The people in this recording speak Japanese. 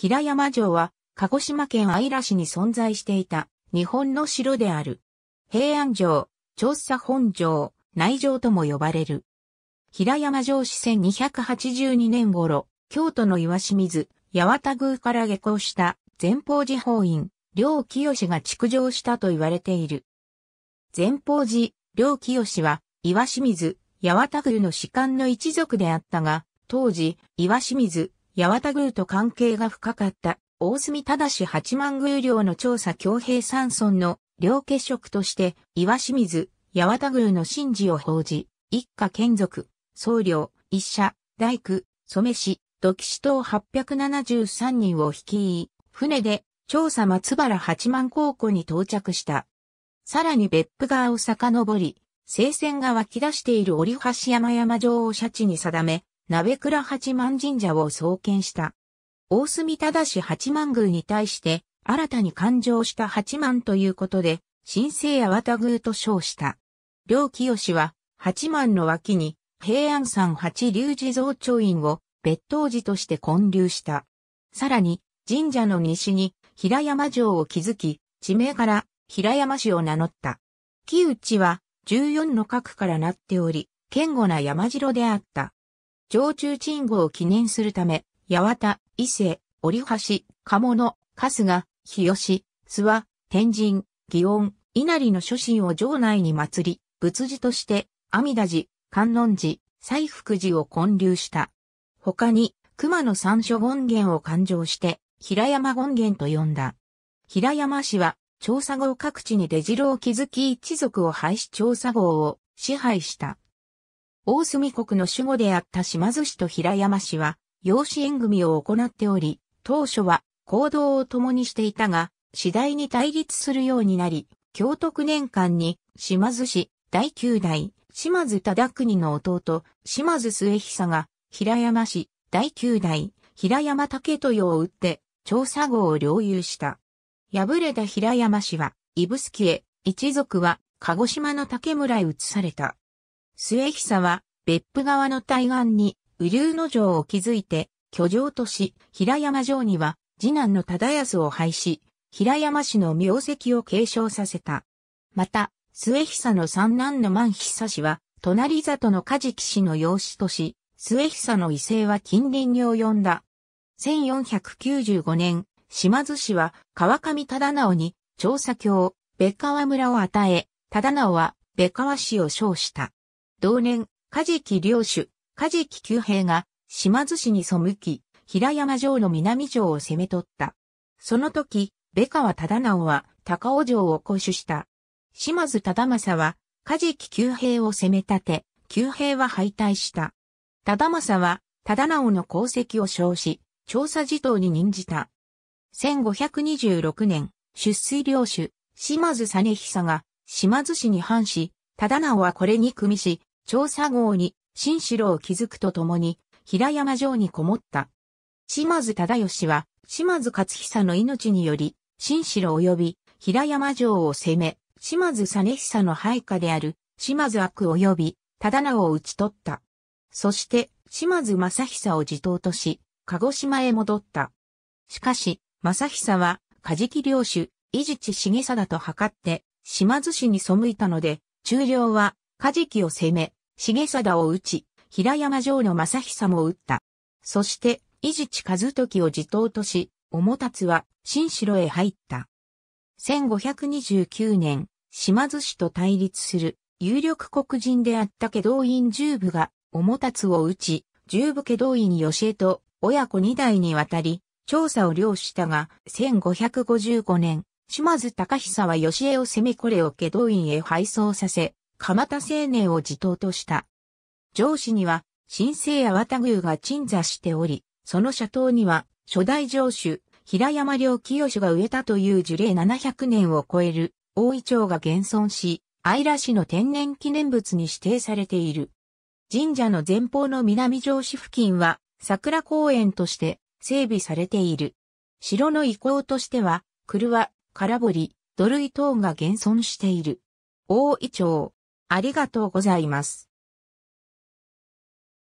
平山城は、鹿児島県愛良市に存在していた日本の城である。平安城、調査本城、内城とも呼ばれる。平山城市1282年頃、京都の岩清水、八幡宮から下校した前方寺法院、両清が築城したと言われている。前方寺、両清は、岩清水、八幡宮の士官の一族であったが、当時、岩清水、八幡宮と関係が深かった大隅正八幡宮領の調査強兵三村の領結職として岩清水、八幡宮の神事を報じ、一家眷属、僧侶、一社、大工、染師、土騎士等873人を率い、船で調査松原八幡高校に到着した。さらに別府川を遡り、聖戦が湧き出している折橋山山城をシャチに定め、鍋倉八幡神社を創建した。大隅忠氏八幡宮に対して、新たに誕生した八幡ということで、新生八幡宮と称した。両清は、八幡の脇に、平安山八龍寺造長院を別当寺として建立した。さらに、神社の西に平山城を築き、地名から平山市を名乗った。木内は14の角からなっており、堅固な山城であった。常駐鎮護を記念するため、八幡、伊勢、折橋、鴨野、春日、日吉、諏訪、天神、祇園、稲荷の諸神を城内に祀り、仏寺として、阿弥陀寺、観音寺、西福寺を建立した。他に、熊野三所権現を勘定して、平山権現と呼んだ。平山氏は、調査後各地に出城を築き一族を廃止調査号を支配した。大隅国の守護であった島津氏と平山氏は、養子縁組を行っており、当初は行動を共にしていたが、次第に対立するようになり、京都9年間に島津氏第9代、島津忠国の弟、島津末久が、平山氏第9代、平山武豊を打って、調査号を領有した。敗れた平山氏は、指宿へ、一族は、鹿児島の竹村へ移された。末久は、別府川の対岸に、雨竜の城を築いて、居城とし、平山城には、次男の忠康を廃し、平山氏の名跡を継承させた。また、末久の三男の万久氏は、隣里の梶木氏の養子とし、末久の威勢は近隣に及んだ。1495年、島津氏は川上忠直に調査郷、別川村を与え、忠直は別川氏を称した。同年、梶木領主、梶木久平が、島津市に背き、平山城の南城を攻め取った。その時、カは忠直は高尾城を固守した。島津忠政は、梶木久平を攻め立て、久平は敗退した。忠政は、忠直の功績を称し、調査事頭に任じた。1526年、出水領主、島津実久が、島津市に反し、忠直はこれに組みし、調査号に、新城を築くとともに、平山城にこもった。島津忠義は、島津勝久の命により、新城及び平山城を攻め、島津実久の配下である島津悪及び忠直を討ち取った。そして、島津正久を自頭とし、鹿児島へ戻った。しかし、正久は、カジキ領主、伊地重貞と図って、島津氏に背いたので、中領は、カジキを攻め、重貞を討ち、平山城の正久も討った。そして、伊地知和時を自頭とし、重達は、新城へ入った。1529年、島津氏と対立する、有力黒人であった家道院十部が、重達を討ち、十部家動員吉江と、親子二代にわたり、調査を了したが、1555年、島津隆久は吉江を攻めこれを家道院へ配送させ、鎌田青年を自頭とした。上司には、新生や田宮が鎮座しており、その社頭には、初代城主、平山良清が植えたという樹齢700年を超える、大井町が現存し、愛良市の天然記念物に指定されている。神社の前方の南城市付近は、桜公園として整備されている。城の遺構としては、車、空堀、土塁等が現存している。大井町、ありがとうございます。